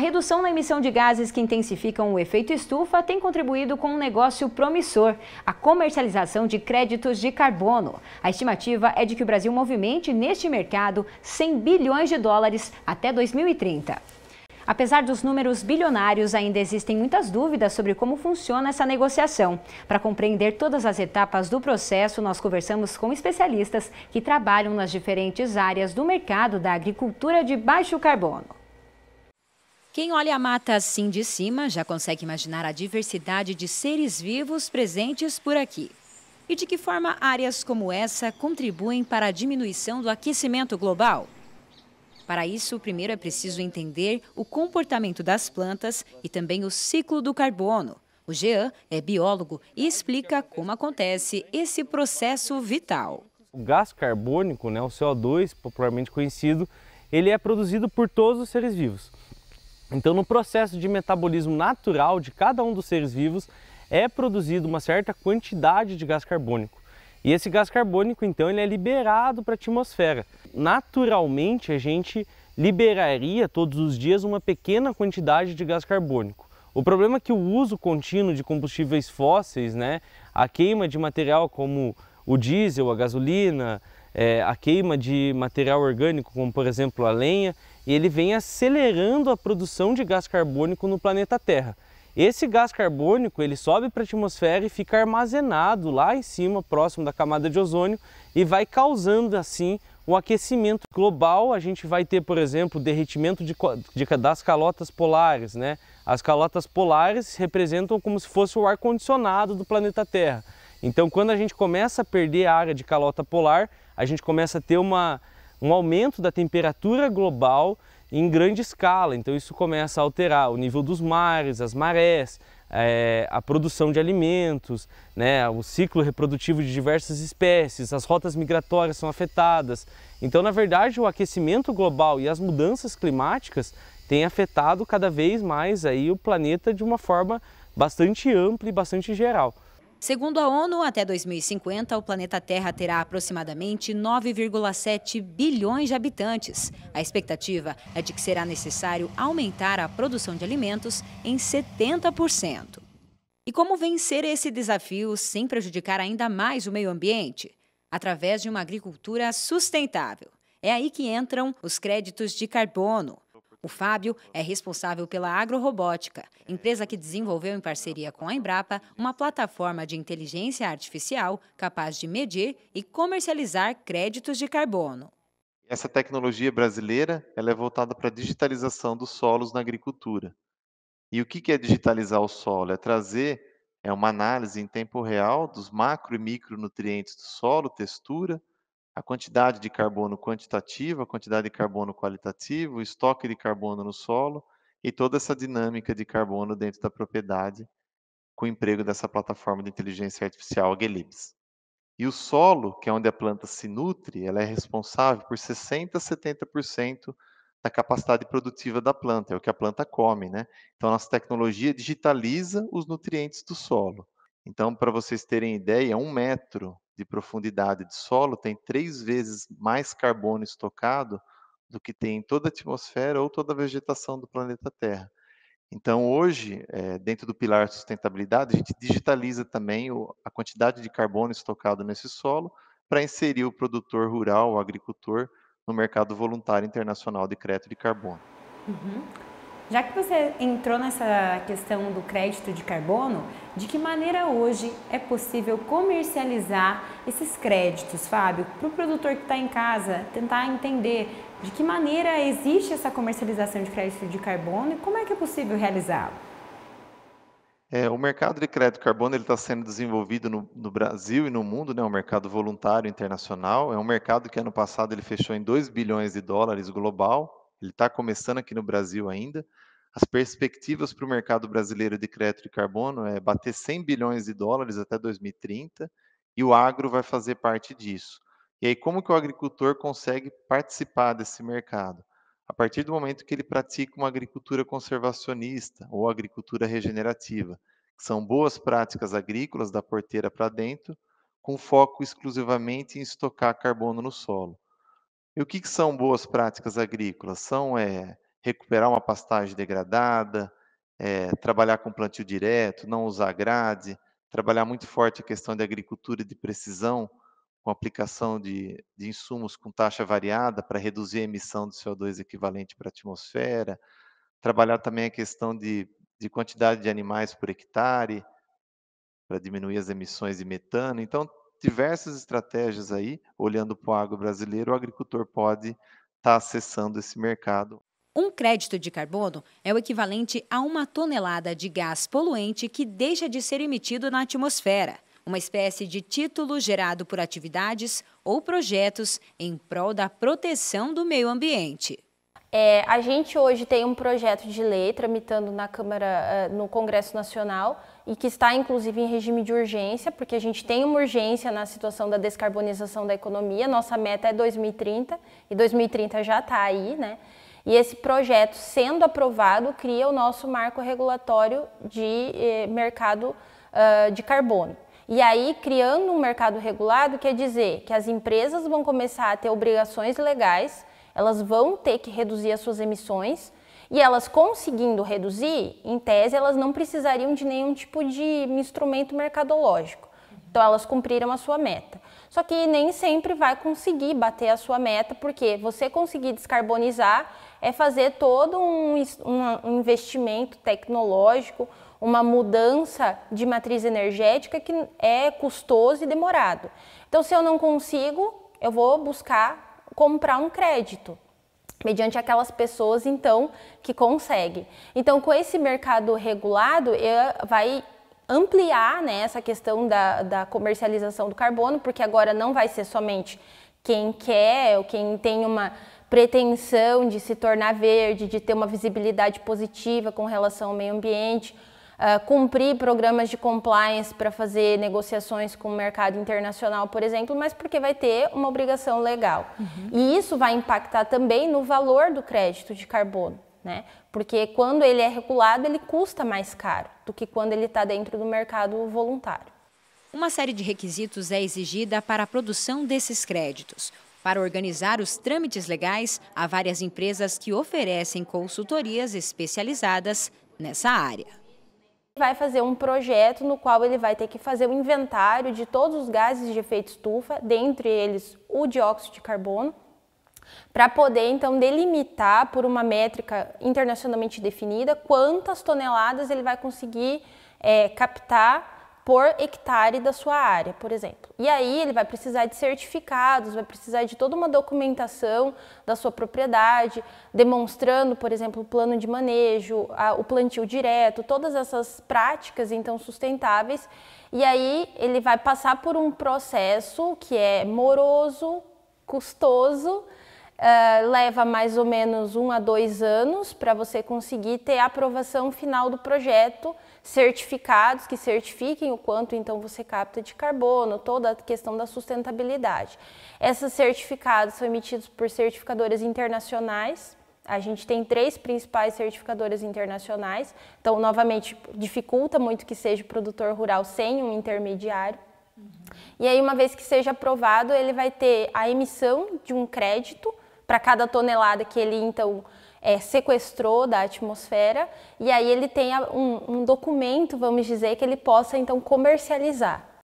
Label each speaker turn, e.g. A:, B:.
A: redução na emissão de gases que intensificam o efeito estufa tem contribuído com um negócio promissor, a comercialização de créditos de carbono. A estimativa é de que o Brasil movimente neste mercado 100 bilhões de dólares até 2030. Apesar dos números bilionários, ainda existem muitas dúvidas sobre como funciona essa negociação. Para compreender todas as etapas do processo, nós conversamos com especialistas que trabalham nas diferentes áreas do mercado da agricultura de baixo carbono. Quem olha a mata assim de cima já consegue imaginar a diversidade de seres vivos presentes por aqui. E de que forma áreas como essa contribuem para a diminuição do aquecimento global? Para isso, primeiro é preciso entender o comportamento das plantas e também o ciclo do carbono. O Jean é biólogo e explica como acontece esse processo vital.
B: O gás carbônico, né, o CO2, popularmente conhecido, ele é produzido por todos os seres vivos. Então, no processo de metabolismo natural de cada um dos seres vivos, é produzido uma certa quantidade de gás carbônico. E esse gás carbônico, então, ele é liberado para a atmosfera. Naturalmente, a gente liberaria todos os dias uma pequena quantidade de gás carbônico. O problema é que o uso contínuo de combustíveis fósseis, né, a queima de material como o diesel, a gasolina, é, a queima de material orgânico, como por exemplo a lenha, e ele vem acelerando a produção de gás carbônico no planeta Terra. Esse gás carbônico ele sobe para a atmosfera e fica armazenado lá em cima, próximo da camada de ozônio, e vai causando assim o aquecimento global. A gente vai ter, por exemplo, derretimento de, de, das calotas polares. Né? As calotas polares representam como se fosse o ar-condicionado do planeta Terra. Então, quando a gente começa a perder a área de calota polar, a gente começa a ter uma um aumento da temperatura global em grande escala. Então isso começa a alterar o nível dos mares, as marés, é, a produção de alimentos, né, o ciclo reprodutivo de diversas espécies, as rotas migratórias são afetadas. Então, na verdade, o aquecimento global e as mudanças climáticas têm afetado cada vez mais aí o planeta de uma forma bastante ampla e bastante geral.
A: Segundo a ONU, até 2050, o planeta Terra terá aproximadamente 9,7 bilhões de habitantes. A expectativa é de que será necessário aumentar a produção de alimentos em 70%. E como vencer esse desafio sem prejudicar ainda mais o meio ambiente? Através de uma agricultura sustentável. É aí que entram os créditos de carbono. O Fábio é responsável pela Agrorobótica, empresa que desenvolveu em parceria com a Embrapa uma plataforma de inteligência artificial capaz de medir e comercializar créditos de carbono.
C: Essa tecnologia brasileira ela é voltada para a digitalização dos solos na agricultura. E o que é digitalizar o solo? É trazer é uma análise em tempo real dos macro e micronutrientes do solo, textura, a quantidade de carbono quantitativa, a quantidade de carbono qualitativo, o estoque de carbono no solo e toda essa dinâmica de carbono dentro da propriedade com o emprego dessa plataforma de inteligência artificial, a Gelibs. E o solo, que é onde a planta se nutre, ela é responsável por 60% a 70% da capacidade produtiva da planta, é o que a planta come, né? Então, a nossa tecnologia digitaliza os nutrientes do solo. Então, para vocês terem ideia, um metro de profundidade de solo tem três vezes mais carbono estocado do que tem em toda a atmosfera ou toda a vegetação do planeta Terra. Então, hoje, é, dentro do pilar de sustentabilidade, a gente digitaliza também o, a quantidade de carbono estocado nesse solo para inserir o produtor rural, o agricultor, no mercado voluntário internacional de crédito de carbono.
B: Uhum.
A: Já que você entrou nessa questão do crédito de carbono, de que maneira hoje é possível comercializar esses créditos, Fábio? Para o produtor que está em casa tentar entender de que maneira existe essa comercialização de crédito de carbono e como é que é possível realizá-lo?
C: É, o mercado de crédito de carbono está sendo desenvolvido no, no, Brasil e no mundo, né, é um mercado voluntário internacional. É um mercado que ano passado ele fechou em 2 bilhões de dólares global. Ele está começando aqui no Brasil ainda. As perspectivas para o mercado brasileiro de crédito de carbono é bater 100 bilhões de dólares até 2030 e o agro vai fazer parte disso. E aí como que o agricultor consegue participar desse mercado? A partir do momento que ele pratica uma agricultura conservacionista ou agricultura regenerativa, que são boas práticas agrícolas da porteira para dentro, com foco exclusivamente em estocar carbono no solo. E o que, que são boas práticas agrícolas? São é, recuperar uma pastagem degradada, é, trabalhar com plantio direto, não usar grade, trabalhar muito forte a questão de agricultura de precisão, com aplicação de, de insumos com taxa variada para reduzir a emissão de CO2 equivalente para a atmosfera, trabalhar também a questão de, de quantidade de animais por hectare, para diminuir as emissões de metano. Então, diversas estratégias aí, olhando para o agro brasileiro, o agricultor pode estar tá acessando esse mercado.
A: Um crédito de carbono é o equivalente a uma tonelada de gás poluente que deixa de ser emitido na atmosfera, uma espécie de título gerado por atividades ou projetos em prol
D: da proteção do meio ambiente. É, a gente hoje tem um projeto de lei tramitando na Câmara, é, no Congresso Nacional, e que está inclusive em regime de urgência, porque a gente tem uma urgência na situação da descarbonização da economia. Nossa meta é 2030 e 2030 já está aí, né? E esse projeto, sendo aprovado, cria o nosso marco regulatório de eh, mercado uh, de carbono. E aí, criando um mercado regulado, quer dizer que as empresas vão começar a ter obrigações legais, elas vão ter que reduzir as suas emissões, e elas conseguindo reduzir, em tese, elas não precisariam de nenhum tipo de instrumento mercadológico. Então, elas cumpriram a sua meta. Só que nem sempre vai conseguir bater a sua meta, porque você conseguir descarbonizar é fazer todo um, um, investimento tecnológico, uma mudança de matriz energética que é custoso e demorado. Então, se eu não consigo, eu vou buscar comprar um crédito mediante aquelas pessoas então que conseguem. Então, com esse mercado regulado, é, vai ampliar né, essa questão da, da comercialização do carbono, porque agora não vai ser somente quem quer ou quem tem uma pretensão de se tornar verde, de ter uma visibilidade positiva com relação ao meio ambiente, Uh, cumprir programas de compliance para fazer negociações com o mercado internacional, por exemplo, mas porque vai ter uma obrigação legal. Uhum. E isso vai impactar também no valor do crédito de carbono, né? Porque quando ele é regulado, ele custa mais caro do que quando ele está dentro do mercado voluntário.
A: Uma série de requisitos é exigida para a produção desses créditos. Para organizar os trâmites legais, há várias empresas que oferecem consultorias especializadas nessa área
D: vai fazer um projeto no qual ele vai ter que fazer o um inventário de todos os gases de efeito estufa, dentre eles o dióxido de carbono, para poder então delimitar por uma métrica internacionalmente definida quantas toneladas ele vai conseguir é, captar por hectare da sua área, por exemplo. E aí ele vai precisar de certificados, vai precisar de toda uma documentação da sua propriedade, demonstrando, por exemplo, o plano de manejo, a, o plantio direto, todas essas práticas então sustentáveis. E aí ele vai passar por um processo que é moroso, custoso, Uh, leva mais ou menos um a dois anos para você conseguir ter a aprovação final do projeto certificados que certifiquem o quanto então você capta de carbono, toda a questão da sustentabilidade. Esses certificados são emitidos por certificadoras internacionais. A gente tem três principais certificadoras internacionais, então novamente dificulta muito que seja o produtor rural sem um intermediário. E aí, uma vez que seja aprovado, ele vai ter a emissão de um crédito para cada tonelada que ele então é, sequestrou da atmosfera e aí ele tenha um, um documento, vamos dizer, que ele possa então comercializar.